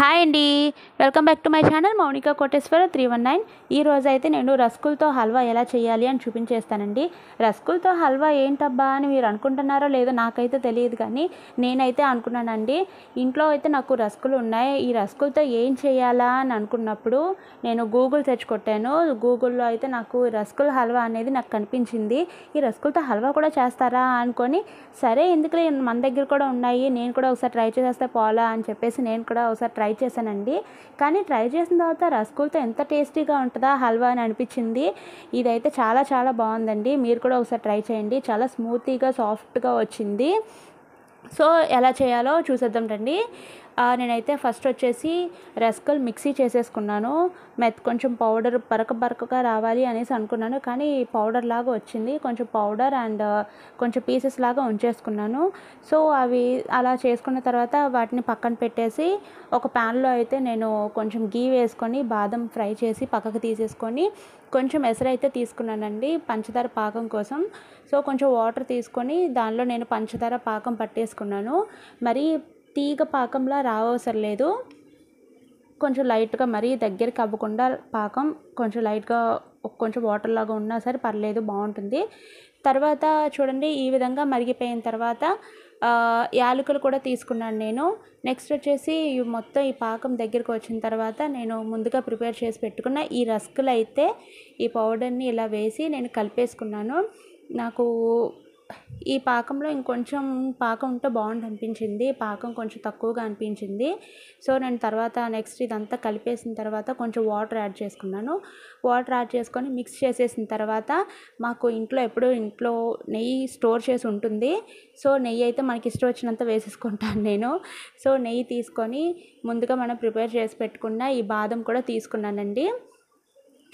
hi అండి welcome back to my channel Mounika Koteswara three one nine ఈ రోజైతే నేను రస్కుల్తో హల్వా ఎలా చేయాలి అని చూపించేస్తానండి రస్కుల్తో హల్వా ఏంటబ్బా అని మీరు అనుకుంటున్నారో లేదో నాకైతే తెలియదు కానీ నేనైతే అనుకున్నానండి ఇంట్లో అయితే నాకు రస్కులు ఉన్నాయి ఈ రస్కులతో ఏం చేయాలా అని అనుకున్నప్పుడు నేను గూగుల్ సెర్చ్ కొట్టాను గూగుల్లో అయితే నాకు రస్కుల్ హల్వా అనేది నాకు కనిపించింది ఈ రస్కులతో హల్వా కూడా చేస్తారా అనుకొని సరే ఎందుకులే మన దగ్గర కూడా ఉన్నాయి నేను కూడా ఒకసారి ట్రై చేసేస్తే పోలా అని చెప్పేసి నేను కూడా ఒకసారి ట్రై ట్రై చేశానండి కానీ ట్రై చేసిన తర్వాత రసగుల్తో ఎంత టేస్టీగా ఉంటుందా హల్వా అని అనిపించింది ఇదైతే చాలా చాలా బాగుందండి మీరు కూడా ఒకసారి ట్రై చేయండి చాలా స్మూతీగా సాఫ్ట్గా వచ్చింది సో ఎలా చేయాలో చూసేద్దాం రండి నేనైతే ఫస్ట్ వచ్చేసి రెస్కల్ మిక్సీ చేసేసుకున్నాను మెత్ కొంచెం పౌడర్ బరక బరకగా రావాలి అనేసి అనుకున్నాను కానీ పౌడర్ లాగా వచ్చింది కొంచెం పౌడర్ అండ్ uh, కొంచెం పీసెస్ లాగా ఉంచేసుకున్నాను సో అవి అలా చేసుకున్న తర్వాత వాటిని పక్కన పెట్టేసి ఒక ప్యాన్లో అయితే నేను కొంచెం గీ వేసుకొని బాదం ఫ్రై చేసి పక్కకు తీసేసుకొని కొంచెం ఎసరైతే తీసుకున్నానండి పంచదార పాకం కోసం సో కొంచెం వాటర్ తీసుకొని దానిలో నేను పంచదార పాకం పట్టేసుకున్నాను మరి తీగ పాకంలా రావసరం లేదు కొంచెం లైట్గా మరీ దగ్గరికి అవ్వకుండా పాకం కొంచెం లైట్గా కొంచెం వాటర్ లాగా ఉన్నా సరే పర్లేదు బాగుంటుంది తర్వాత చూడండి ఈ విధంగా మరిగిపోయిన తర్వాత యాలకులు కూడా తీసుకున్నాను నేను నెక్స్ట్ వచ్చేసి మొత్తం ఈ పాకం దగ్గరికి వచ్చిన తర్వాత నేను ముందుగా ప్రిపేర్ చేసి పెట్టుకున్న ఈ రస్కులు అయితే ఈ పౌడర్ని ఇలా వేసి నేను కలిపేసుకున్నాను నాకు ఈ పాకంలో ఇంకొంచెం పాకం ఉంటే బాగుంది అనిపించింది పాకం కొంచెం తక్కువగా అనిపించింది సో నేను తర్వాత నెక్స్ట్ ఇదంతా కలిపేసిన తర్వాత కొంచెం వాటర్ యాడ్ చేసుకున్నాను వాటర్ యాడ్ చేసుకొని మిక్స్ చేసేసిన తర్వాత మాకు ఇంట్లో ఎప్పుడూ ఇంట్లో నెయ్యి స్టోర్ చేసి ఉంటుంది సో నెయ్యి అయితే మనకి ఇష్టం వచ్చినంత వేసేసుకుంటాను నేను సో నెయ్యి తీసుకొని ముందుగా మనం ప్రిపేర్ చేసి పెట్టుకున్న ఈ బాదం కూడా తీసుకున్నానండి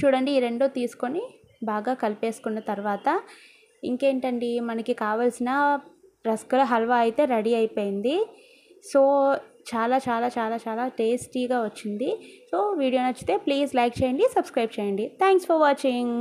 చూడండి ఈ రెండో తీసుకొని బాగా కలిపేసుకున్న తర్వాత ఇంకేంటండి మనకి కావాల్సిన రసగుల్లా హల్వా అయితే రెడీ అయిపోయింది సో చాలా చాలా చాలా చాలా టేస్టీగా వచ్చింది సో వీడియో నచ్చితే ప్లీజ్ లైక్ చేయండి సబ్స్క్రైబ్ చేయండి థ్యాంక్స్ ఫర్ వాచింగ్